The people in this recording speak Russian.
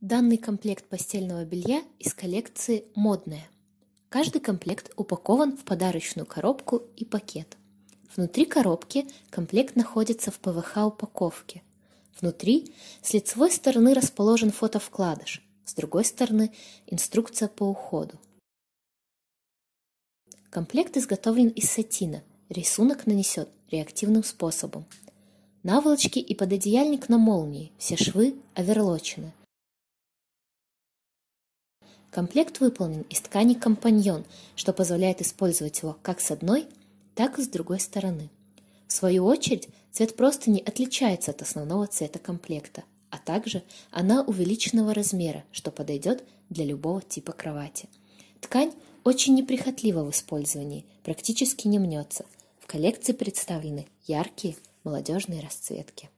Данный комплект постельного белья из коллекции «Модное». Каждый комплект упакован в подарочную коробку и пакет. Внутри коробки комплект находится в ПВХ-упаковке. Внутри с лицевой стороны расположен фотовкладыш, с другой стороны инструкция по уходу. Комплект изготовлен из сатина, рисунок нанесет реактивным способом. Наволочки и пододеяльник на молнии, все швы оверлочены. Комплект выполнен из ткани компаньон, что позволяет использовать его как с одной, так и с другой стороны. В свою очередь, цвет просто не отличается от основного цвета комплекта, а также она увеличенного размера, что подойдет для любого типа кровати. Ткань очень неприхотлива в использовании, практически не мнется. В коллекции представлены яркие молодежные расцветки.